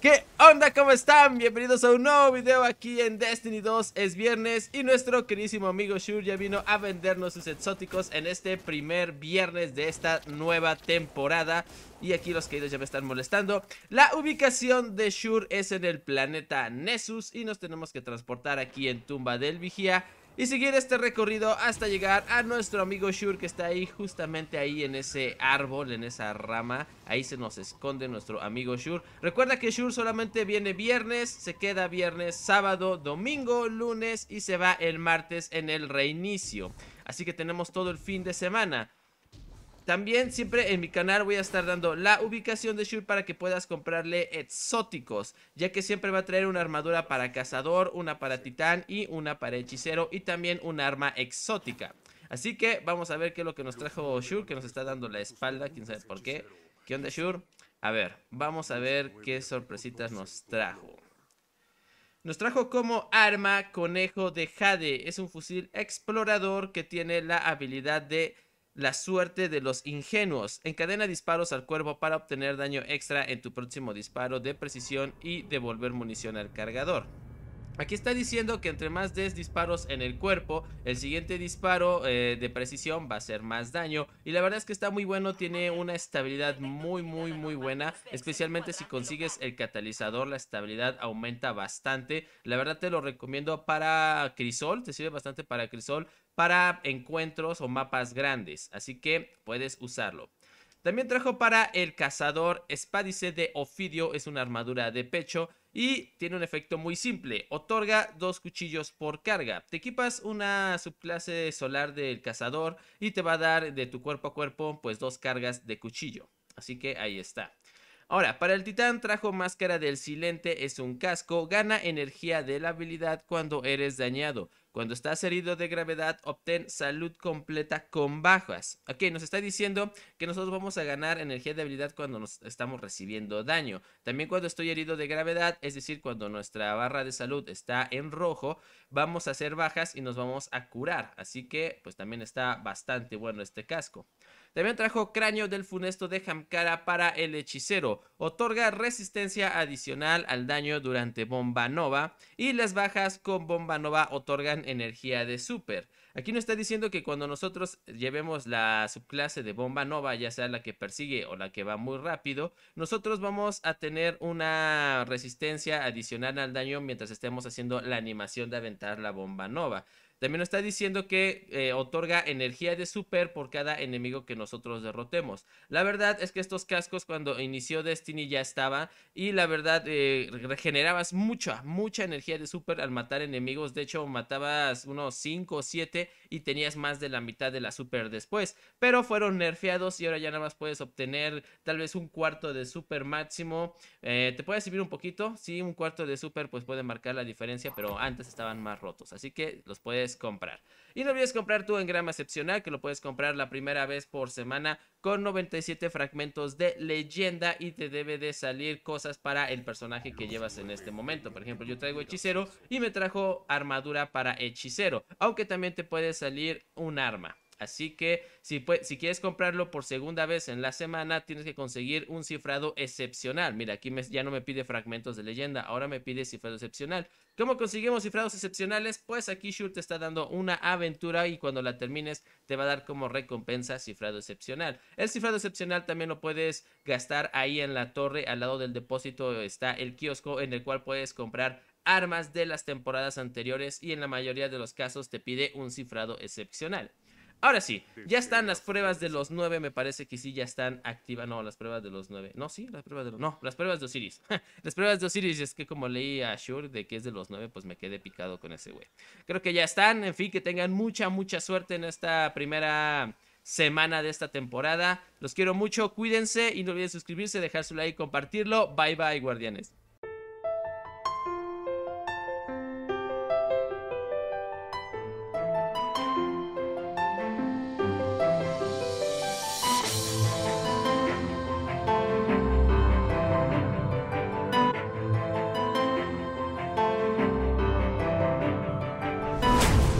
¿Qué onda? ¿Cómo están? Bienvenidos a un nuevo video aquí en Destiny 2 Es viernes y nuestro queridísimo amigo Shur ya vino a vendernos sus exóticos en este primer viernes de esta nueva temporada y aquí los caídos ya me están molestando. La ubicación de Shur es en el planeta Nessus y nos tenemos que transportar aquí en Tumba del Vigía y seguir este recorrido hasta llegar a nuestro amigo Shur que está ahí justamente ahí en ese árbol, en esa rama. Ahí se nos esconde nuestro amigo Shur. Recuerda que Shur solamente viene viernes, se queda viernes, sábado, domingo, lunes y se va el martes en el reinicio. Así que tenemos todo el fin de semana. También siempre en mi canal voy a estar dando la ubicación de Shur para que puedas comprarle exóticos, ya que siempre va a traer una armadura para cazador, una para titán y una para hechicero y también un arma exótica. Así que vamos a ver qué es lo que nos trajo Shur, que nos está dando la espalda, quién sabe por qué. ¿Qué onda Shur? A ver, vamos a ver qué sorpresitas nos trajo. Nos trajo como arma Conejo de Jade. Es un fusil explorador que tiene la habilidad de la suerte de los ingenuos. Encadena disparos al cuervo para obtener daño extra en tu próximo disparo de precisión y devolver munición al cargador. Aquí está diciendo que entre más des disparos en el cuerpo, el siguiente disparo eh, de precisión va a ser más daño. Y la verdad es que está muy bueno, tiene una estabilidad muy, muy, muy buena. Especialmente si consigues el catalizador, la estabilidad aumenta bastante. La verdad te lo recomiendo para crisol, te sirve bastante para crisol, para encuentros o mapas grandes. Así que puedes usarlo. También trajo para el cazador espádice de Ofidio, es una armadura de pecho y tiene un efecto muy simple, otorga dos cuchillos por carga. Te equipas una subclase solar del cazador y te va a dar de tu cuerpo a cuerpo pues dos cargas de cuchillo. Así que ahí está. Ahora, para el titán trajo máscara del silente, es un casco, gana energía de la habilidad cuando eres dañado. Cuando estás herido de gravedad, obtén salud completa con bajas. Ok, nos está diciendo que nosotros vamos a ganar energía de habilidad cuando nos estamos recibiendo daño. También cuando estoy herido de gravedad, es decir, cuando nuestra barra de salud está en rojo, vamos a hacer bajas y nos vamos a curar. Así que, pues también está bastante bueno este casco. También trajo Cráneo del Funesto de Hamkara para el hechicero. Otorga resistencia adicional al daño durante Bomba Nova. Y las bajas con Bomba Nova otorgan energía de super. Aquí nos está diciendo que cuando nosotros llevemos la subclase de Bomba Nova, ya sea la que persigue o la que va muy rápido, nosotros vamos a tener una resistencia adicional al daño mientras estemos haciendo la animación de aventar la Bomba Nova. También está diciendo que eh, otorga energía de super por cada enemigo que nosotros derrotemos. La verdad es que estos cascos cuando inició Destiny ya estaba y la verdad eh, regenerabas mucha, mucha energía de super al matar enemigos. De hecho matabas unos 5 o 7 y tenías más de la mitad de la super después. Pero fueron nerfeados y ahora ya nada más puedes obtener tal vez un cuarto de super máximo. Eh, te puede servir un poquito, sí, un cuarto de super pues puede marcar la diferencia, pero antes estaban más rotos. Así que los puedes comprar. Y no olvides comprar tu engrama excepcional, que lo puedes comprar la primera vez por semana con 97 fragmentos de leyenda y te debe de salir cosas para el personaje que llevas en este momento. Por ejemplo, yo traigo hechicero y me trajo armadura para hechicero, aunque también te puede salir un arma. Así que si, quieres comprarlo por segunda vez en la semana, tienes que conseguir un cifrado excepcional. Mira, aquí ya no me pide fragmentos de leyenda, ahora me pide cifrado excepcional. ¿Cómo conseguimos cifrados excepcionales? Pues aquí Shure te está dando una aventura y cuando la termines te va a dar como recompensa cifrado excepcional. El cifrado excepcional también lo puedes gastar ahí en la torre, al lado del depósito está el kiosco en el cual puedes comprar armas de las temporadas anteriores y en la mayoría de los casos te pide un cifrado excepcional. Ahora sí, ya están las pruebas de los nueve, me parece que sí, ya están activas. No, las pruebas de los nueve. No, sí, las pruebas de los... No, las pruebas de Osiris. las pruebas de Osiris es que como leí a Shure de que es de los nueve, pues me quedé picado con ese güey. Creo que ya están. En fin, que tengan mucha, mucha suerte en esta primera semana de esta temporada. Los quiero mucho, cuídense y no olviden suscribirse, dejar su like, compartirlo. Bye, bye, guardianes.